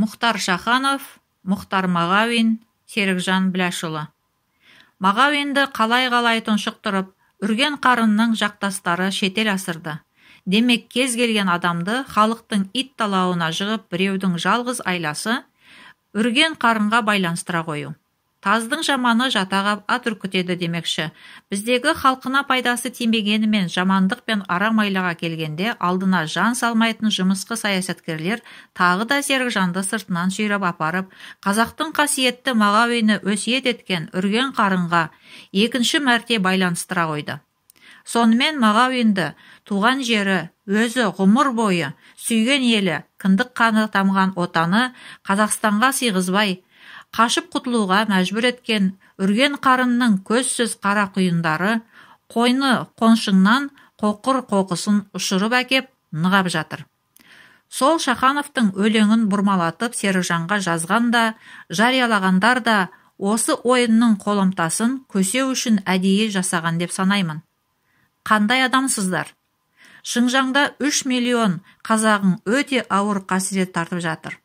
мұхтар шаханов мұхтар мағауин серікжан біләшұлы мағауинді қалай қалай тұншықтырып үрген қарынның жақтастары шетел асырды демек кез келген адамды халықтың ит талауына жығып біреудің жалғыз айласы үрген қарынға байланыстыра қою таздың жаманы жатағап ат үркітеді демекші біздегі халқына пайдасы тимегенімен жамандық пен арам айлаға келгенде алдына жан салмайтын жұмысқы саясаткерлер тағы да серікжанды сыртынан сүйреп апарып қазақтың қасиетті мағауині өсиет еткен үрген қарынға екінші мәрте байланыстыра қойды сонымен мағауинді туған жері өзі ғұмыр бойы сүйген елі кіндік қаны тамған отаны қазақстанға сыйғызбай қашып құтылуға мәжбүр еткен үрген қарынның көзсіз қара құйындары қойны қоншыңнан қоқыр қоқысын ұшырып әкеп нығап жатыр сол шахановтың өлеңін бұрмалатып серіжанға жазған да жариялағандар да осы ойынның қолымтасын көсеу үшін әдейі жасаған деп санаймын қандай адамсыздар шыңжаңда үш миллион қазағың өте ауыр қасірет тартып жатыр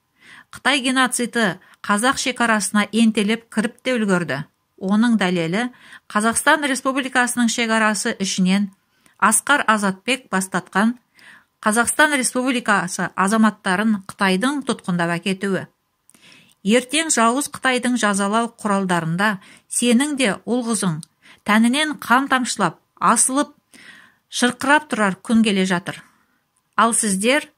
қытай геноциті қазақ шекарасына ентелеп кіріп те үлгерді оның дәлелі қазақстан республикасының шекарасы ішінен асқар азатбек бастатқан қазақстан республикасы азаматтарын қытайдың тұтқындап әкетуі ертең жауыз қытайдың жазалау құралдарында сенің де ұл қызың тәнінен қан тамшылап асылып шырқырап тұрар күн келе жатыр ал сіздер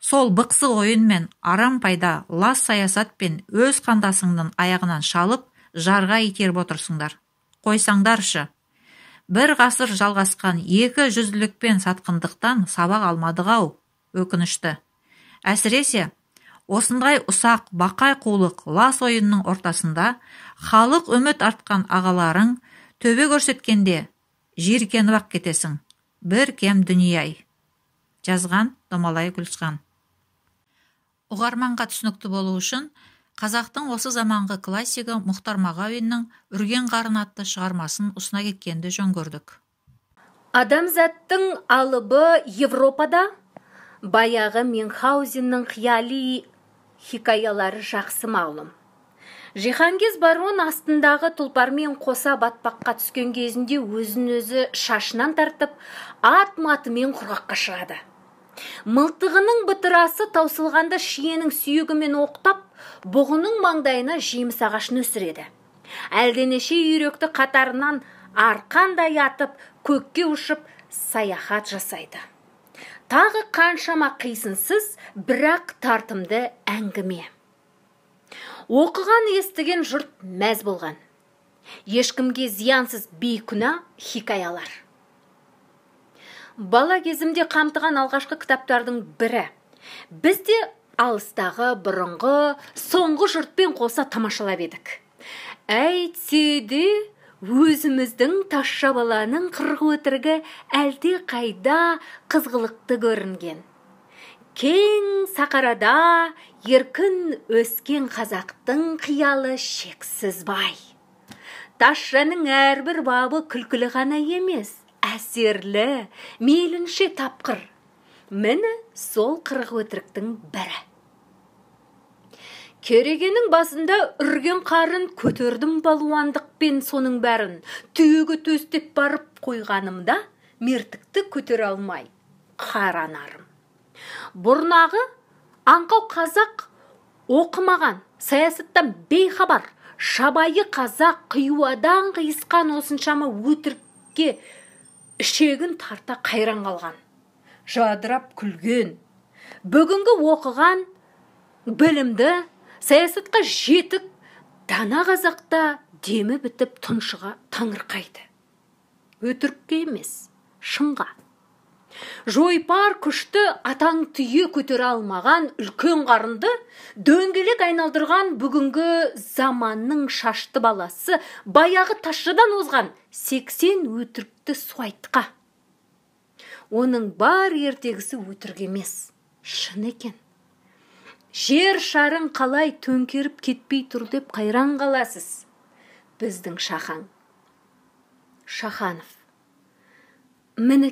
сол бықсық ойынмен арам пайда лас саясатпен өз қандасыңның аяғынан шалып жарға итеріп отырсыңдар қойсаңдаршы бір ғасыр жалғасқан екі жүзділікпен сатқындықтан сабақ алмадық ау өкінішті әсіресе осындай ұсақ бақай қулық лас ойынның ортасында халық үміт артқан ағаларың төбе көрсеткенде жиіркеніп ақ кетесің бір кем дүние ай жазған домалай гүлсхан ұғарманға түсінікті болу үшін қазақтың осы заманғы классигі мұхтар мағауиннің үрген қарын атты шығармасын ұсына кеткенді жөн көрдік адамзаттың алыбы европада баяғы менхаузеннің қияли хикаялары жақсы мағлұм жиһангез барон астындағы тұлпармен қоса батпаққа түскен кезінде өзін өзі шашынан тартып ат матымен құрғаққа шығады мылтығының бытырасы таусылғанда шиенің сүйегімен оқтап бұғының маңдайына жеміс ағашын өсіреді әлденеше үйректі қатарынан арқандай атып көкке ұшып саяхат жасайды тағы қаншама қисынсыз бірақ тартымды әңгіме оқыған естіген жұрт мәз болған ешкімге зиянсыз бейкүнә хикаялар бала кезімде қамтыған алғашқы кітаптардың бірі бізде алыстағы бұрынғы соңғы жұртпен қоса тамашалап едік әйтсе де өзіміздің тасша баланың қырық өтірігі әлде қайда қызғылықты көрінген кең сақарада еркін өскен қазақтың қиялы шексіз бай тасшаның әрбір бабы күлкілі ғана емес әсерлі мейлінше тапқыр міне сол қырық өтіріктің бірі керегенің басында үрген қарын көтердім балуандықпен соның бәрін түйеге төстеп барып қойғанымда мертікті көтере алмай қаранарым бұрнағы аңқау қазақ оқымаған саясаттан бейхабар шабайы қазақ қиуадан қиысқан осыншама өтірікке ішегін тарта қайран қалған жадырап күлген бүгінгі оқыған білімді саясатқа жетік дана қазақта демі бітіп тұншыға таңырқайды өтірікке емес шынға жойпар күшті атаң түйе көтере алмаған үлкен қарынды дөңгелек айналдырған бүгінгі заманның шашты баласы баяғы тасшыдан озған сексен өтірікті суайтқа оның бар ертегісі өтірік емес шын екен жер шарын қалай төңкеріп кетпей тұр деп қайран қаласыз біздің шахан. шаханов Міні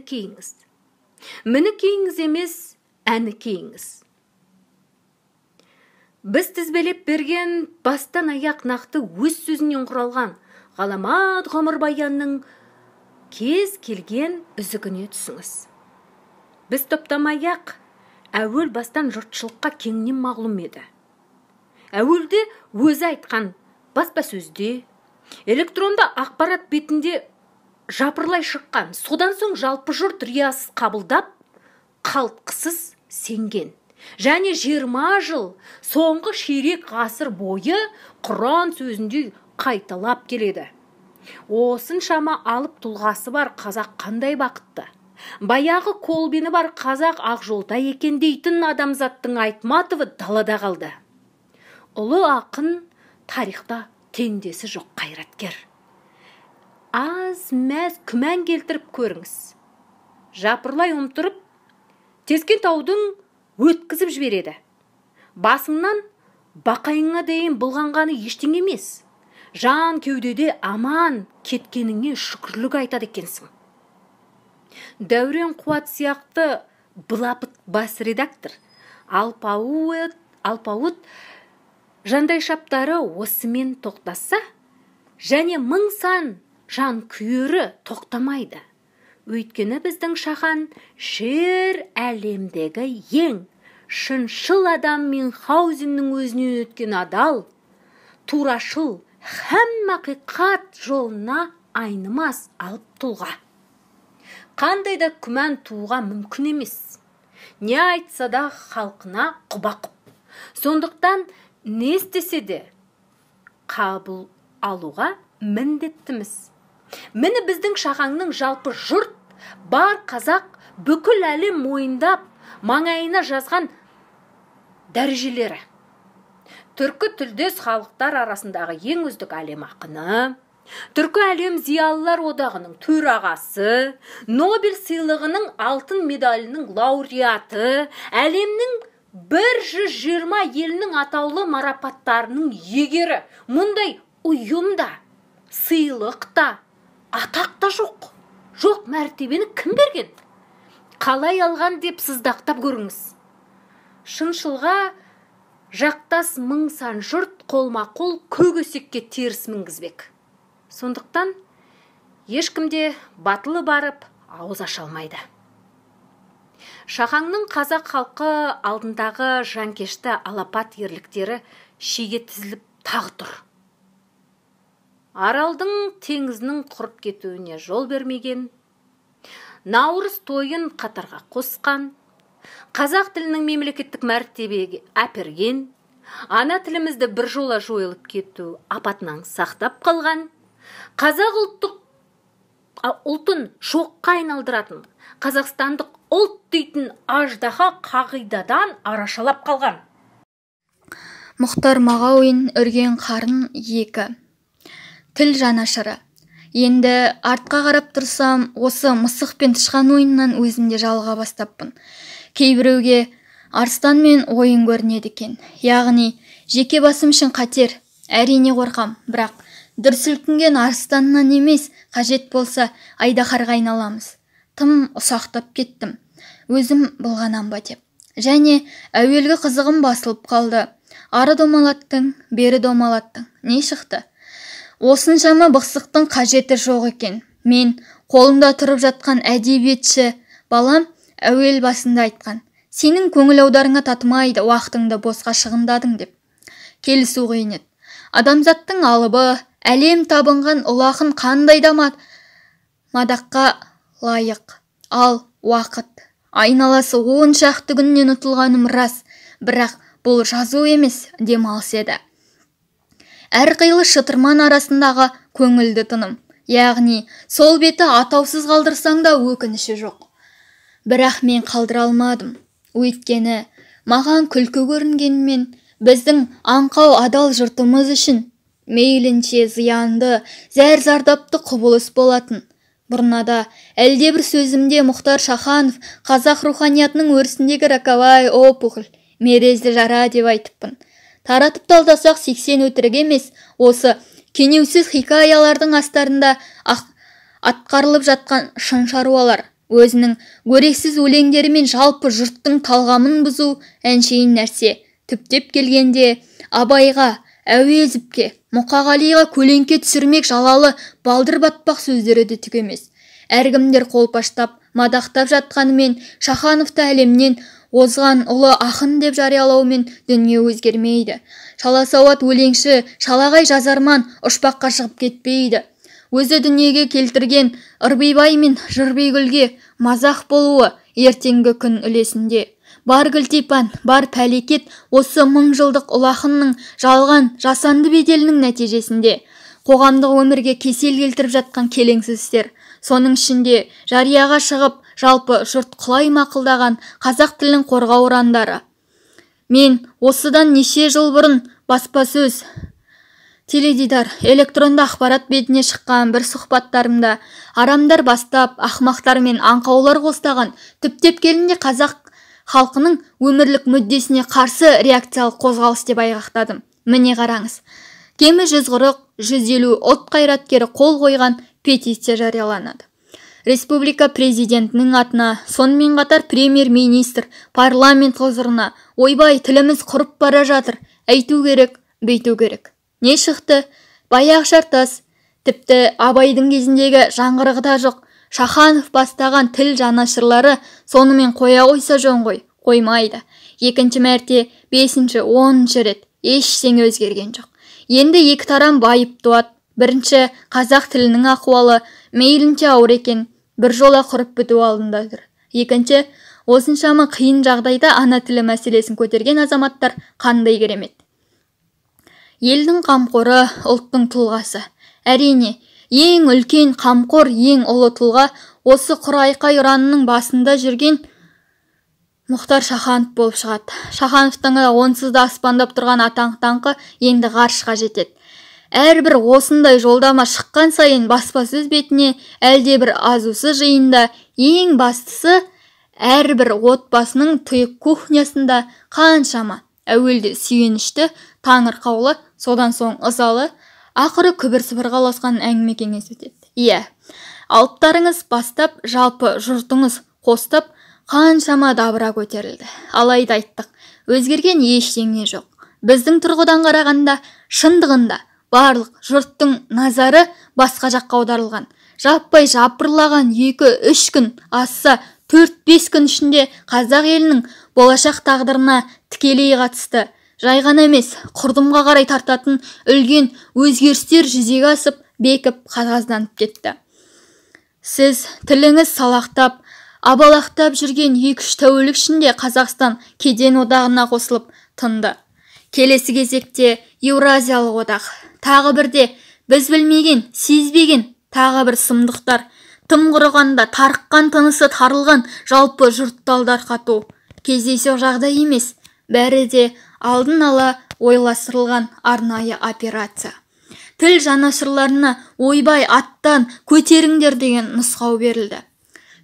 кейіңіз емес кейіңіз. біз тізбелеп берген бастан аяқ нақты өз сөзінен құралған ғаламат ғұмырбаянның кез келген үзігіне түсіңіз біз топтамай ақ әуел бастан жұртшылыққа кеңінен мағлұм еді әуелде өзі айтқан баспасөзде электронды ақпарат бетінде жапырлай шыққан содан соң жалпы жұрт риясыз қабылдап қалтқысыз сенген және жиырма жыл соңғы ширек ғасыр бойы құран сөзіндей қайталап келеді осыншама алып тұлғасы бар қазақ қандай бақытты баяғы колбині бар қазақ ақ екен дейтін адамзаттың айтматовы далада қалды ұлы ақын тарихта теңдесі жоқ қайраткер аз мәз күмән келтіріп көріңіз жапырлай ұмтырып таудың өткізіп жібереді басыңнан бақайыңа дейін бұлғанғаны ештеңе емес жан кеудеде аман кеткеніңе шүкірлік айтады екенсің дәурен қуат сияқты былапыт бас редактор алпауыт алпауыт жандай шаптары осымен тоқтаса және мың сан жан күйері тоқтамайды өйткені біздің шахан шер әлемдегі ең шыншыл адам мен хаузиннің өзінен өткен адал турашыл һәм ақиқат жолына айнымас алып тұлға қандай да күмән тууға мүмкін емес не айтса да халқына құба сондықтан не істесе де қабыл алуға міндеттіміз міне біздің шағаңның жалпы жұрт бар қазақ бүкіл әлем мойындап маңайына жазған дәрежелері түркі тілдес халықтар арасындағы ең үздік әлем ақыны түркі әлем зиялылар одағының төрағасы нобель сыйлығының алтын медалінің лауреаты әлемнің 120 елінің атаулы марапаттарының иегері мұндай ұйым да сыйлық та атақ та жоқ жоқ мәртебені кім берген қалай алған деп сыздақтап көріңіз шыншылға жақтас мың сан жұрт қолма қол көк өсекке теріс мінгізбек сондықтан ешкімде батылы барып ауыз аша алмайды шахаңның қазақ халқы алдындағы жанкешті алапат ерліктері шеге тізіліп тағы тұр аралдың теңізінің құрып кетуіне жол бермеген наурыз тойын қатарға қосқан қазақ тілінің мемлекеттік мәртебеге әперген ана тілімізді бір жола жойылып кету апатынан сақтап қалған қазақ ұлттық а, ұлтын шоққа айналдыратын қазақстандық ұлт дейтін аждаһа қағидадан арашалап қалған мұхтар мағауин үрген қарын екі тіл жанашыры енді артқа қарап тұрсам осы мысық пен тышқан ойынынан өзімде жалыға бастаппын кейбіреуге арыстан мен ойын көрінеді екен яғни жеке басым үшін қатер әрине қорқам бірақ дүр сілкінген арыстаннан емес қажет болса айдаһарға айналамыз тым ұсақтап кеттім өзім былғанам ба деп және әуелгі қызығым басылып қалды ары домалаттың бері домалаттың не шықты осыншама бықсықтың қажеті жоқ екен мен қолында тұрып жатқан әдебиетші балам әуел басында айтқан сенің көңіл аударыңа татымайды уақытыңды босқа шығындадың деп келісу қиын еді адамзаттың алыбы әлем табынған ұлы ақын қандай да мадаққа лайық ал уақыт айналасы он шақты күннен ұтылғаным рас бірақ бұл жазу емес демалыс еді әрқилы шытырман арасындағы көңілді тыным яғни сол беті атаусыз қалдырсаң да өкініші жоқ бірақ мен қалдыра алмадым өйткені маған күлкі көрінгенмен біздің аңқау адал жұртымыз үшін мейлінше зиянды зәр зардапты құбылыс болатын бұрнада әлдебір сөзімде мұхтар шаханов қазақ руханиятының өрісіндегі роковая опухоль мерезді жара деп айтыппын таратып талдасақ сексен өтірік емес осы кенеусіз хикаялардың астарында атқарылып жатқан шын шаруалар өзінің өрексіз өлеңдерімен жалпы жұрттың талғамын бұзу әншейін нәрсе түптеп келгенде абайға әуезіпке мұқағалиға көлеңке түсірмек жалалы балдыр батпақ сөздері де түк емес әркімдер қолпаштап мадақтап жатқанымен шахановты әлемнен озған ұлы ақын деп жариялаумен дүние өзгермейді шаласауат өлеңші шалағай жазарман ұшпаққа шығып кетпейді өзі дүниеге келтірген ырбибай мен жырбигүлге мазақ болуы ертеңгі күн үлесінде бар гүлтипан бар пәлекет осы мың жылдық ұлақынның жалған жасанды беделінің нәтижесінде қоғамдық өмірге кесел келтіріп жатқан келеңсіз істер соның ішінде жарияға шығып жалпы жұрт құлай мақылдаған қазақ тілін қорғау ұрандары мен осыдан неше жыл бұрын баспасөз теледидар электронды ақпарат бетіне шыққан бір сұхбаттарымда арамдар бастап ақмақтар мен аңқаулар қостаған түптеп келінде қазақ халқының өмірлік мүддесіне қарсы реакциялық қозғалыс деп айғақтадым міне қараңыз кемі жүз елу ұлт қайраткері қол қойған петиция жарияланады республика президентінің атына сонымен қатар премьер министр парламент құзырына ойбай тіліміз құрып бара жатыр әйту керек бүйту керек не шықты баяқ жартас тіпті абайдың кезіндегі жаңғырығы да жоқ шаханов бастаған тіл жанашырлары сонымен қоя қойса жөн ғой қоймайды екінші мәрте бесінші оныншы рет ештеңе өзгерген жоқ енді екі тарам байып туады бірінші қазақ тілінің ахуалы мейлінше ауыр екен бір жола құрып біту алдында тұр екінші осыншама қиын жағдайда ана тілі мәселесін көтерген азаматтар қандай керемет елдің қамқоры ұлттың тұлғасы әрине ең үлкен қамқор ең ұлы тұлға осы құрайқай ұранының басында жүрген мұхтар шаханов болып шығады шахановтың онсыз да аспандап тұрған атақ даңқы енді ғарышқа жетеді әрбір осындай жолдама шыққан сайын баспасөз бетіне әлдебір азусы жиында ең бастысы әрбір отбасының тұйық кухнясында қаншама әуелде сүйенішті қаулы, содан соң ызалы ақыры күбір сыбыр ұласқан әңгіме кеңес өтеді иә алыптарыңыз бастап жалпы жұртыңыз қостап қаншама дабыра көтерілді алайда айттық өзгерген ештеңе жоқ біздің тұрғыдан қарағанда шындығында барлық жұрттың назары басқа жаққа аударылған жаппай жапырлаған екі үш күн асса төрт бес күн ішінде қазақ елінің болашақ тағдырына тікелей қатысты жай ғана емес құрдымға қарай тартатын үлкен өзгерістер жүзеге асып бекіп қағазданып кетті сіз тіліңіз салақтап абалақтап жүрген екі үш тәулік ішінде қазақстан кеден одағына қосылып тынды келесі кезекте еуразиялық одақ тағы бірде біз білмеген сезбеген тағы бір сымдықтар. тым құрығанда тарыққан тынысы тарылған жалпы жұртты алдарқату кездейсоқ жағдай емес бәрі де алдын ала ойластырылған арнайы операция тіл жанашырларына ойбай аттан көтеріңдер деген нұсқау берілді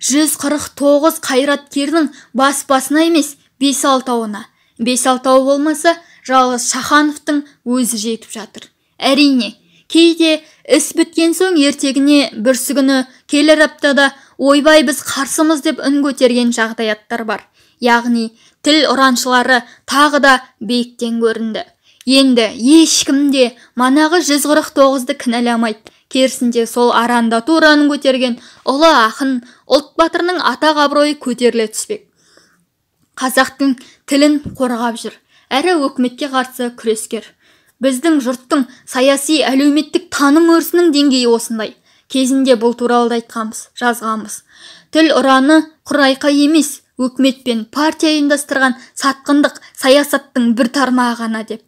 149 қайраткердің бас басына емес бес алтауына бес алтауы болмаса жалғыз шахановтың өзі жетіп жатыр әрине кейде іс біткен соң ертегіне бүрсігүні келер аптада ойбай біз қарсымыз деп үн көтерген жағдаяттар бар яғни тіл ұраншылары тағы да биіктен көрінді енді ешкім де манағы 149-ды кінәламайды керісінше сол арандату ұранын көтерген ұлы ақын ұлт батырының атақ абыройы көтеріле түспек қазақтың тілін қорғап жүр әрі өкіметке қарсы күрескер біздің жұрттың саяси әлеуметтік таным өрісінің деңгейі осындай кезінде бұл туралы да айтқанбыз жазғанбыз тіл ұраны құр емес өкімет пен партия ұйымдастырған сатқындық саясаттың бір тармағы ғана деп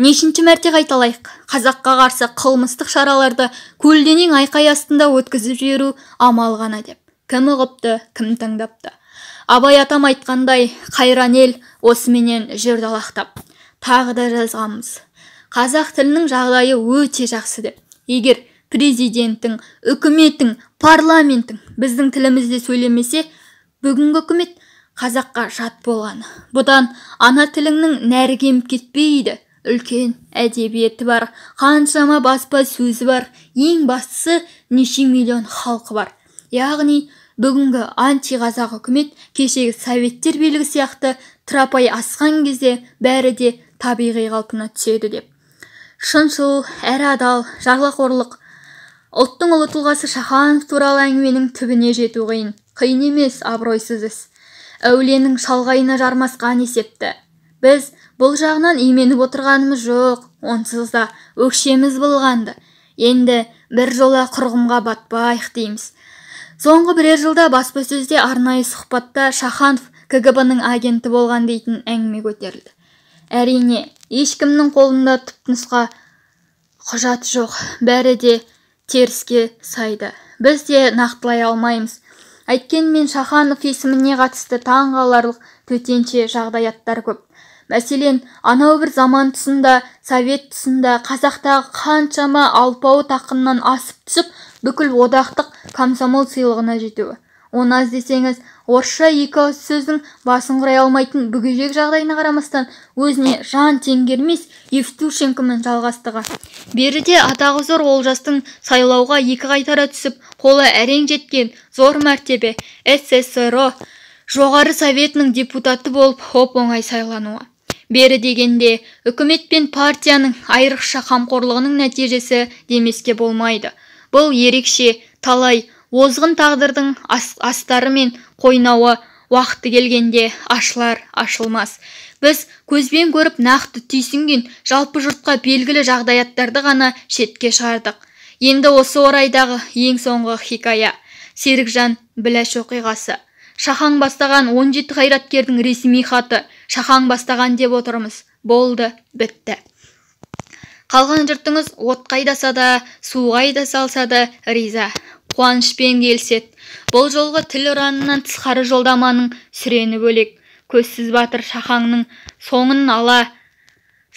нешінші мәрте қайталайық қазаққа қарсы қылмыстық шараларды көлденең айқай астында өткізіп жіберу амал ғана деп кім ұғыпты кім таңдапты абай атам айтқандай қайран ел осыменен жүрді алақтап тағы да жазғанбыз қазақ тілінің жағдайы өте жақсы деп егер президенттің үкіметтің парламенттің біздің тілімізде сөйлемесе бүгінгі үкімет қазаққа жат болған бұдан ана тіліңнің нәрі кеміп кетпейді үлкен әдебиеті бар қаншама баспа сөзі бар ең бастысы неше миллион халқы бар яғни бүгінгі антиқазақ үкімет кешегі советтер билігі сияқты трапай асқан кезде бәрі де табиғи қалпына түседі деп шыншыл әрі адал жарлақорлық ұлттың ұлы тұлғасы шаханов туралы әңгіменің түбіне жету қиын қиын емес абыройсыз әуленің шалғайына жармасқан есепті біз бұл жағынан именіп отырғанымыз жоқ онсыз да өкшеміз болғанды енді бір жола құрғымға батпайық дейміз соңғы бірер жылда баспасөзде арнайы сұхбатта шаханов кгб-ның агенті болған дейтін әңгіме көтерілді әрине ешкімнің қолында түпнұсқа құжат жоқ бәрі де теріске сайды біз де нақтылай алмаймыз әйткенмен шаханов есіміне қатысты таңғаларлық төтенше жағдаяттар көп мәселен анау бір заман тұсында совет тұсында қазақтағы қаншама алпауыт ақыннан асып түсіп бүкіл одақтық комсомол сыйлығына жетуі оны аз десеңіз орысша екі ауыз сөздің басын құрай алмайтын бүгежек жағдайына қарамастан өзіне жан теңгермес евтушенкомен жалғастығы беріде атағы зор олжастың сайлауға екі қайтара түсіп қолы әрең жеткен зор мәртебе ссро жоғары советінің депутаты болып оп оңай сайлануы бері дегенде үкімет пен партияның айрықша қамқорлығының нәтижесі демеске болмайды бұл ерекше талай озғын тағдырдың астары мен қойнауы уақыты келгенде ашылар ашылмас біз көзбен көріп нақты түйсінген жалпы жұртқа белгілі жағдаяттарды ғана шетке шығардық енді осы орайдағы ең соңғы хикая серікжан біләш оқиғасы шахаң бастаған 17 қайраткердің ресми хаты шахаң бастаған деп отырмыз болды бітті қалған жұртыңыз отқа айдаса да суға айдаса да риза қуанышпен келсет бұл жолғы тіл ұранынан тысқары жолдаманың сүрені бөлек көзсіз батыр шахаңның соңын ала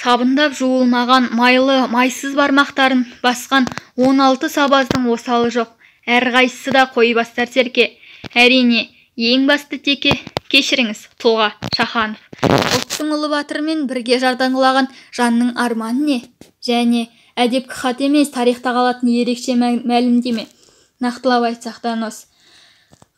сабындап жуылмаған майлы майсыз бармақтарын басқан 16 алты сабаздың осалы жоқ әрқайсысы да қой бастар серке әрине ең басты теке кешіріңіз тұлға шаханов ұлттың ұлы батырымен бірге жарданғылаған жанның арманы не және әдепкі хат емес тарихта қалатын ерекше мәлімдеме нақтылап айтсақ данос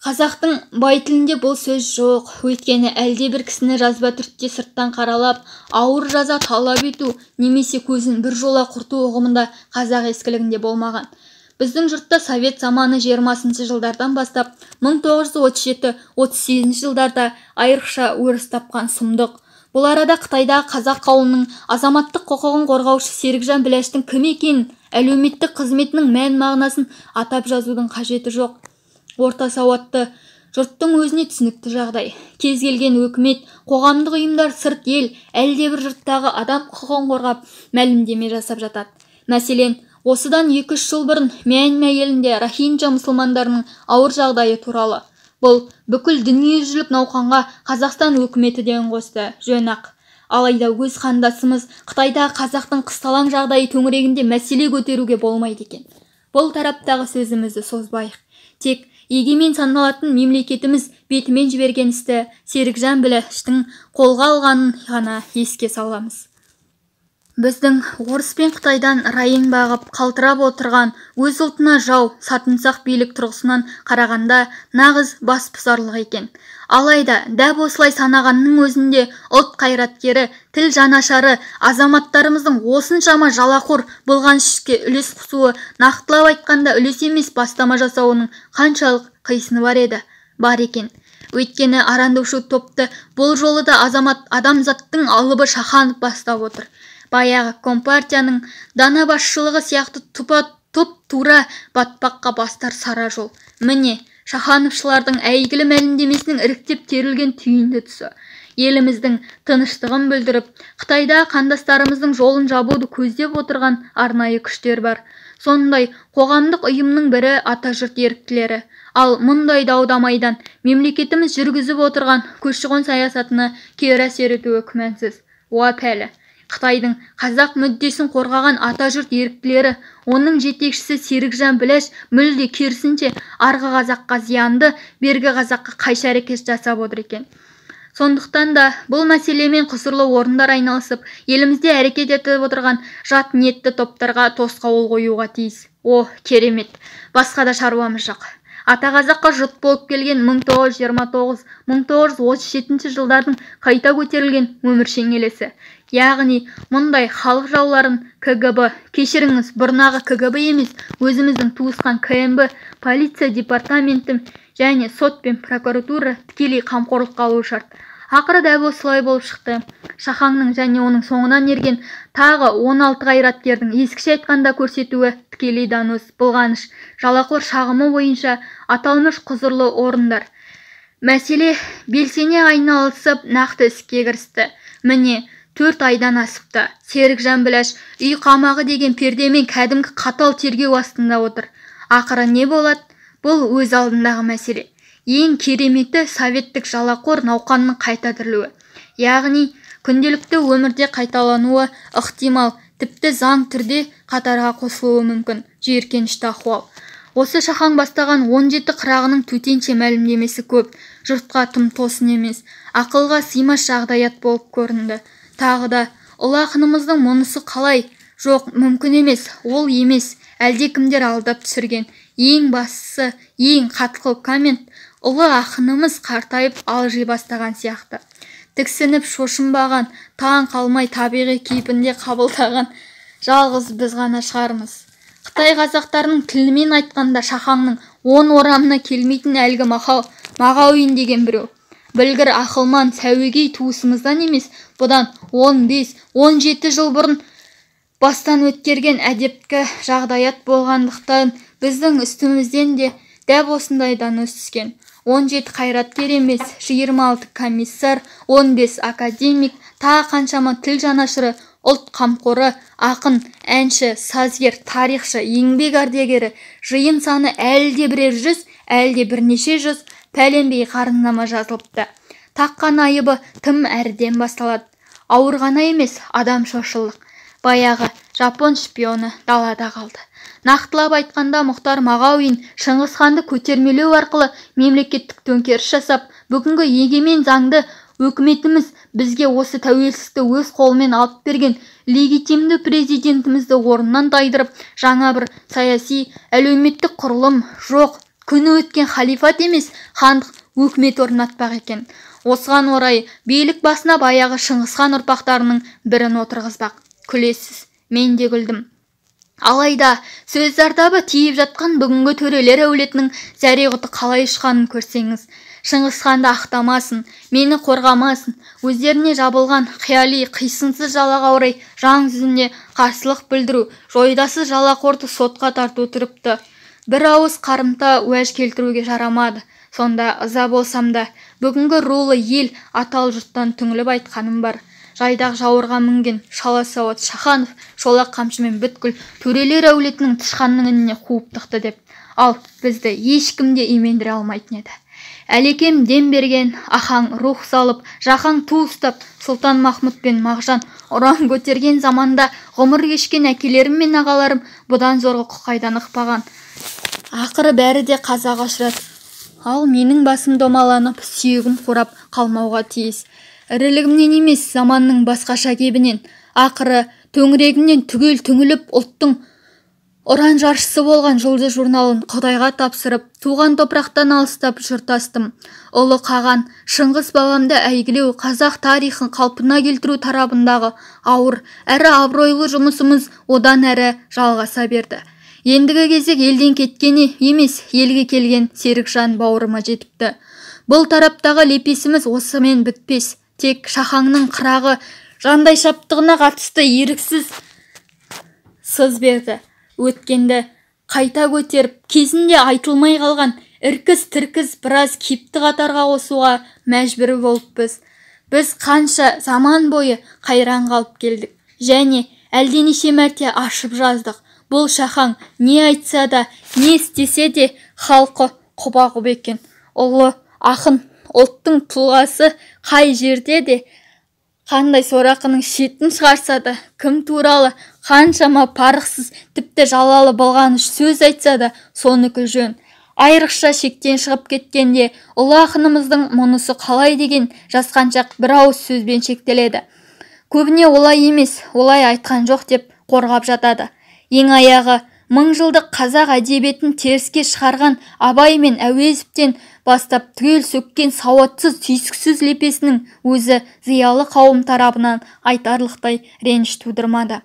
қазақтың бай тілінде бұл сөз жоқ өйткені әлдебір кісіні жазба түртте сырттан қаралап ауыр жаза талап ету немесе көзін бір жола құрту ұғымында қазақ ескілігінде болмаған біздің жұртта совет заманы 20 жылдардан бастап 1937-38 жылдарда айрықша өріс тапқан сұмдық бұл арада қытайдағы қазақ қауымының азаматтық құқығын қорғаушы серікжан біләштің кім екенін әлеуметтік қызметінің мән мағынасын атап жазудың қажеті жоқ орта сауатты жұрттың өзіне түсінікті жағдай кез келген өкімет қоғамдық ұйымдар сырт ел әлдебір жұрттағы адам құқығын қорғап мәлімдеме жасап жатады мәселен осыдан екі үш жыл бұрын мьянма елінде рахинджа мұсылмандарының ауыр жағдайы туралы бұл бүкіл дүниежүзілік науқанға қазақстан өкіметі үн қосты жөн ақ алайда өз қандасымыз қытайда қазақтың қысталаң жағдайы төңірегінде мәселе көтеруге болмайды екен бұл тараптағы сөзімізді созбайық тек егемен саналатын мемлекетіміз бетімен жіберген істі серікжан біләштің қолға алғанын ғана еске саламыз біздің орыс пен қытайдан райын бағып қалтырап отырған өз ұлтына жау сатынсақ билік тұрғысынан қарағанда нағыз бас бұсарлық екен алайда дәп осылай санағанның өзінде ұлт қайраткері тіл жанашары азаматтарымыздың осыншама жалақор болған ішке үлес қосуы нақтылап айтқанда үлес емес бастама жасауының қаншалық қисыны бар еді бар екен өйткені арандаушы топты бұл жолы да азамат адамзаттың алыбы шаханов бастап отыр баяғы компартияның дана басшылығы сияқты тұпа тұп тура батпаққа бастар сара жол міне шахановшылардың әйгілі мәлімдемесінің іріктеп терілген түйінді тұсы еліміздің тыныштығын бүлдіріп қытайда қандастарымыздың жолын жабуды көздеп отырған арнайы күштер бар сондай қоғамдық ұйымның бірі атажұрт еріктілері ал мұндай даудамайдан мемлекетіміз жүргізіп отырған көші қон саясатына кері әсер етуі күмәнсіз уа пәлі қытайдың қазақ мүддесін қорғаған ата-жұрт еріктілері оның жетекшісі серікжан біләш мүлде керісінше арғы қазаққа зиянды бергі қазаққа қайшы әрекет жасап отыр екен сондықтан да бұл мәселемен құзырлы орындар айналысып елімізде әрекет етіп отырған жат ниетті топтарға тосқауыл қоюға тиіс о керемет басқа да шаруамыз жоқ ата қазаққа жұт болып келген 1929-1937 жылдардың қайта көтерілген өміршең яғни мұндай халық жауларын кгб кешіріңіз бұрнағы кгб емес өзіміздің туысқан кмб полиция департаменті және сот пен прокуратура тікелей қамқорлыққа алу шарт ақыры дәл осылай болып шықты шахаңның және оның соңынан ерген тағы 16 қайраткердің ескіше айтқанда көрсетуі тікелей данус былғаныш жалақор шағымы бойынша аталмыш құзырлы орындар мәселе белсене айналысып нақты іске кірісті міне төрт айдан асыпты серік жәмбіләш үй қамағы деген пердемен кәдімгі қатал тергеу астында отыр ақыры не болады бұл өз алдындағы мәселе ең кереметі советтік жалақор науқанның қайта тірілуі яғни күнделікті өмірде қайталануы ықтимал тіпті заң түрде қатарға қосылуы мүмкін жиіркенішті ахуал осы шахаң бастаған 17 қырағының төтенше мәлімдемесі көп жұртқа тым тосын емес ақылға сыймас жағдаят болып көрінді тағы да ұлы ақынымыздың мұнысы қалай жоқ мүмкін емес ол емес Әлде кімдер алдап түсірген ең бастысы ең қатқыл коммент ұлы ақынымыз қартайып алжи бастаған сияқты тіксініп шошынбаған таң қалмай табиғи кейпінде қабылдаған жалғыз біз ғана шығармыз қытай қазақтарының тілімен айтқанда шахаңның он орамына келмейтін әлгі мақау мағауин деген біреу білгір ақылман сәуегей туысымыздан емес бұдан 15-17 жыл бұрын бастан өткерген әдепкі жағдаят болғандықтан біздің үстімізден де дәп осындайдан өстіскен. 17 қайраткер емес 26 комиссар 15 академик та қаншама тіл жанашыры ұлт қамқоры ақын әнші сазгер тарихшы еңбек ардагері жиын саны әлде бірер жүз әлде бірнеше жүз пәленбей қарыннама жазылыпты таққан айыбы тым әріден басталады ауыр емес адам шошылық баяғы жапон шпионы далада қалды нақтылап айтқанда мұхтар мағауин шыңғысханды көтермелеу арқылы мемлекеттік төңкеріс жасап бүгінгі егемен заңды өкіметіміз бізге осы тәуелсіздікті өз қолымен алып берген легитимді президентімізді орнынан тайдырып жаңа бір саяси әлеуметтік құрылым жоқ күні өткен халифат емес хандық өкімет орнатпақ екен осыған орай билік басына баяғы хан ұрпақтарының бірін отырғызбақ күлесіз мен де күлдім алайда сөз зардабы тиіп жатқан бүгінгі төрелер әулетінің зәре құты қалай ұшқанын көрсеңіз шыңғысханды ақтамасын мені қорғамасын өздеріне жабылған қияли қисынсыз жалаға орай жан жүзіне қарсылық білдіру жойдасыз жалақорды сотқа тарту тұрыпты бір ауыз қарымта уәж келтіруге жарамады сонда ыза болсам да бүгінгі рулы ел атал жұрттан түңіліп айтқаным бар жайдақ жауырға мінген шала сауат шаханов шолақ қамшымен бүткіл төрелер әулетінің тышқанның ініне қуып тықты деп ал бізді ешкім де имендіре алмайтын еді әлекем дем берген ахаң рух салып жахаң ту ұстап сұлтан махмұт пен мағжан ұран көтерген заманда ғұмыр кешкен әкелерім мен ағаларым бұдан зорғы құқайдан ықпаған ақыры бәрі де қазаға ұшырады ал менің басым домаланып сүйегім қорап қалмауға тиіс ірілігімнен емес заманның басқаша кебінен ақыры төңірегімнен түгел түңіліп ұлттың ұран жаршысы болған жұлдыз журналын құдайға тапсырып туған топырақтан алыстап жұртастым ұлы қаған шыңғыс бабамды әйгілеу қазақ тарихын қалпына келтіру тарабындағы ауыр әрі абыройлы жұмысымыз одан әрі жалғаса берді ендігі кезек елден кеткені емес елге келген серікжан бауырыма жетіпті бұл тараптағы лепесіміз осымен бітпес тек шахаңның қырағы жандай шаптығына қатысты еріксіз сөз берді өткенді қайта көтеріп кезінде айтылмай қалған іркіс тіркіз біраз кепті қатарға қосуға мәжбүр болыппыз біз қанша заман бойы қайран қалып келдік және әлденеше мәрте ашып жаздық бұл шахаң не айтса да не істесе де халқы құба құп екен ұлы ақын ұлттың тұлғасы қай жерде де қандай сорақының шетін шығарса да кім туралы қаншама парықсыз тіпті жалалы болған сөз айтса да соныкі жөн айрықша шектен шығып кеткенде ұлы ақынымыздың мұнысы қалай деген жасқаншақ бір ауыз сөзбен шектеледі көбіне олай емес олай айтқан жоқ деп қорғап жатады ең аяғы мың жылдық қазақ әдебиетін теріске шығарған абай мен әуезовтен бастап түгел сөккен сауатсыз түйсіксіз лепесінің өзі зиялы қауым тарабынан айтарлықтай реніш тудырмады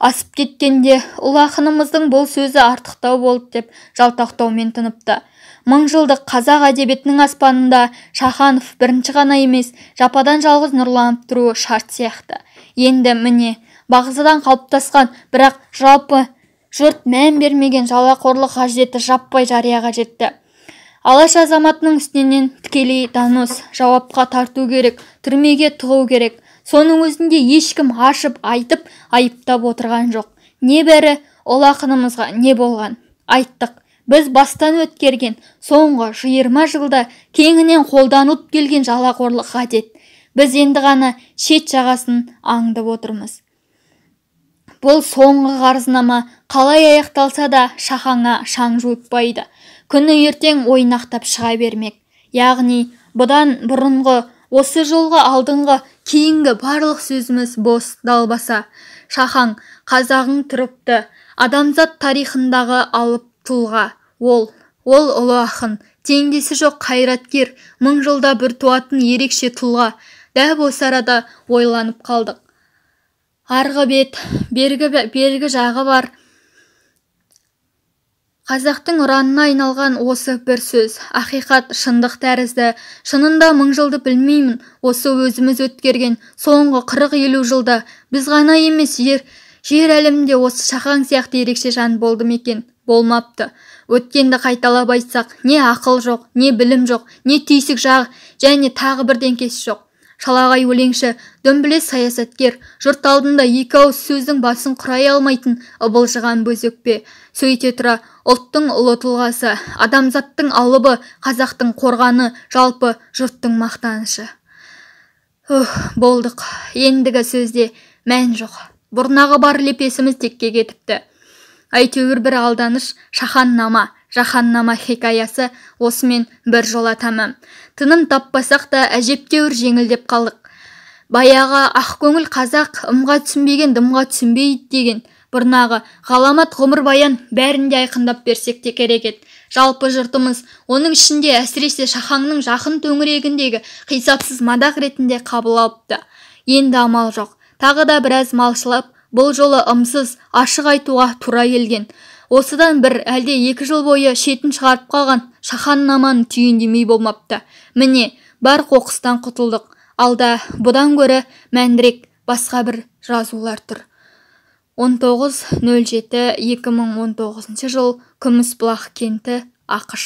асып кеткенде ұлы ақынымыздың бұл сөзі артықтау болып деп жалтақтаумен тыныпты мың жылдық қазақ әдебиетінің аспанында шаханов бірінші ғана емес жападан жалғыз нұрланып тұруы шарт сияқты енді міне бағзыдан қалыптасқан бірақ жалпы жұрт мән бермеген жалақорлық қажеті жаппай жарияға жетті алаш азаматының үстінен тікелей данос жауапқа тарту керек түрмеге тығу керек соның өзінде ешкім ашып айтып айыптап отырған жоқ небәрі ұлы ақынымызға не болған айттық біз бастан өткерген соңғы жиырма жылда кеңінен қолданылып келген жалақорлық ғадет біз енді ғана шет жағасын аңдып отырмыз бұл соңғы қарызнама қалай аяқталса да шахаңа шаң жуытпайды күні ертең ойнақтап шыға бермек яғни бұдан бұрынғы осы жолғы алдыңғы кейінгі барлық сөзіміз бос далбаса шахаң қазағың тұрыпты адамзат тарихындағы алып тұлға ол ол ұлы ақын теңдесі жоқ қайраткер мың жылда бір туатын ерекше тұлға дәп осы арада ойланып қалдық арғы бет бергі, бергі жағы бар қазақтың ұранына айналған осы бір сөз ақиқат шындық тәрізді шынында мың жылды білмеймін осы өзіміз өткерген соңғы қырық елу жылда біз ғана емес жер жер әлемінде осы шақаң сияқты ерекше жан болды ма болмапты өткенді қайталап айтсақ не ақыл жоқ не білім жоқ не түйсік жағы және тағы бірден деңкесі жоқ шалағай өлеңші дөмбілес саясаткер жұрт алдында екі ауыз сөздің басын құрай алмайтын ыбылжыған бөзөкпе сөйте тұра ұлттың ұлы тұлғасы адамзаттың алыбы қазақтың қорғаны жалпы жұрттың мақтанышы ух болдық ендігі сөзде мән жоқ бұрнағы бар лепесіміз текке кетіпті әйтеуір бір алданыш шаханнама жаһаннама хикаясы осымен бір жола тәмам тыным таппасақ та әжептеуір жеңілдеп қалдық баяғы ақкөңіл қазақ ымға түсінбеген дымға түсінбейді деген бұрнағы ғаламат ғұмырбаян бәрінде айқындап берсек те керек еді жалпы жұртымыз оның ішінде әсіресе шахаңның жақын төңірегіндегі қисапсыз мадақ ретінде қабыл алыпты енді амал жоқ тағы да біраз малшылап бұл жолы ымсыз ашық айтуға тура келген осыдан бір әлде екі жыл бойы шетін шығарып қалған шаханнаманы түйіндемей болмапты міне бар қоқыстан құтылдық алда бұдан гөрі мәндірек басқа бір жазулар тұр 19.07.2019 жыл Күмісбұлақ кенті ақыш